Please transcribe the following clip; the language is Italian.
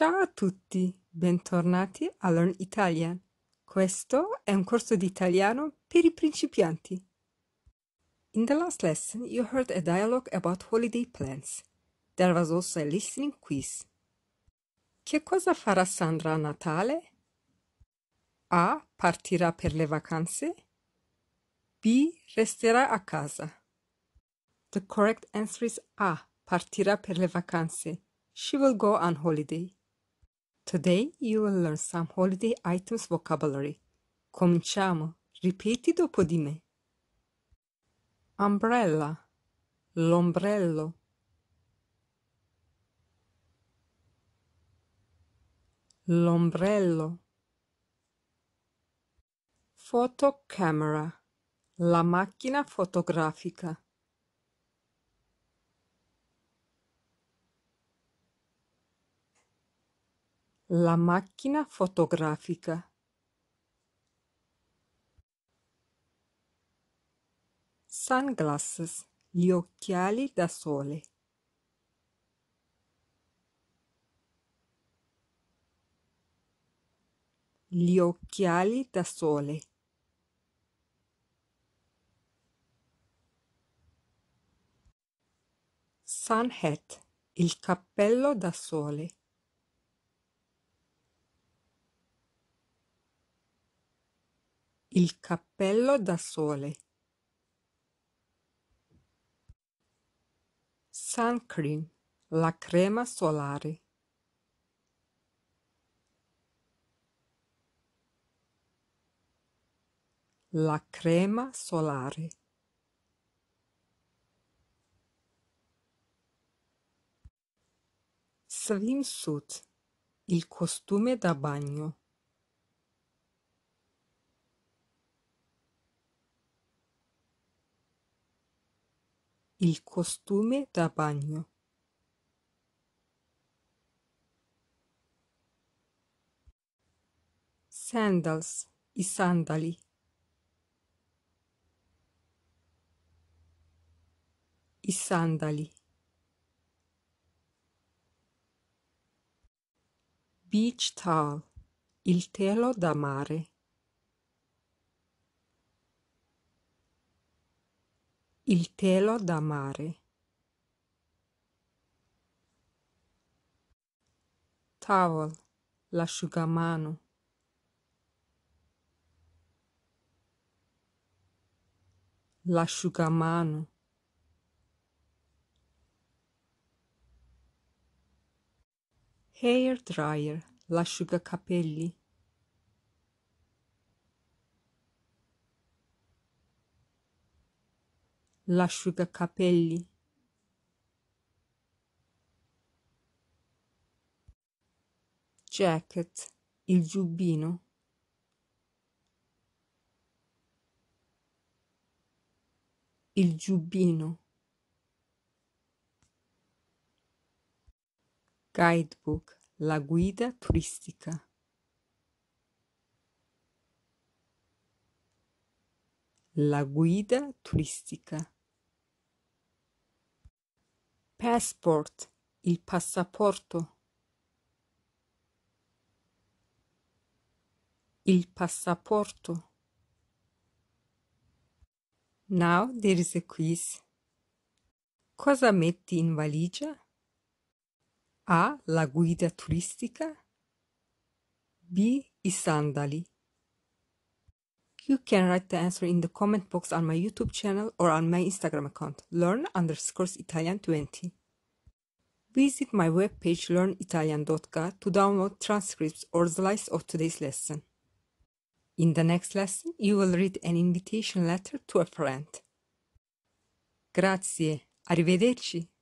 Ciao a tutti, bentornati a Learn Italian. Questo è un corso di italiano per i principianti. In the last lesson, you heard a dialogue about holiday plans. There was also a listening quiz. Che cosa farà Sandra a Natale? A. Partirà per le vacanze. B. Resterà a casa. The correct answer is A. Partirà per le vacanze. She will go on holiday. Today you will learn some holiday items vocabulary. Cominciamo. Ripeti dopo di me. Umbrella. L'ombrello. L'ombrello. Fotocamera. La macchina fotografica. La macchina fotografica Sunglasses, gli occhiali da sole. Gli occhiali da sole. Sun hat, il cappello da sole. Il cappello da sole Sun Suncream, la crema solare. La crema solare. Swimsuit, il costume da bagno. Il costume da bagno. Sandals, i sandali. I sandali. Beach towel, il telo da mare. Il telo da mare. Towel, l'asciugamano. L'asciugamano. Hair dryer, l'asciugacapelli. l'asciugacapelli jacket il giubbino il giubbino guidebook la guida turistica la guida turistica passport, il passaporto. Il passaporto. Now there is a quiz. Cosa metti in valigia? A. La guida turistica. B. I sandali. You can write the answer in the comment box on my YouTube channel or on my Instagram account, learn underscores Italian 20. Visit my webpage learnitalian.ca to download transcripts or slides of today's lesson. In the next lesson, you will read an invitation letter to a friend. Grazie, arrivederci.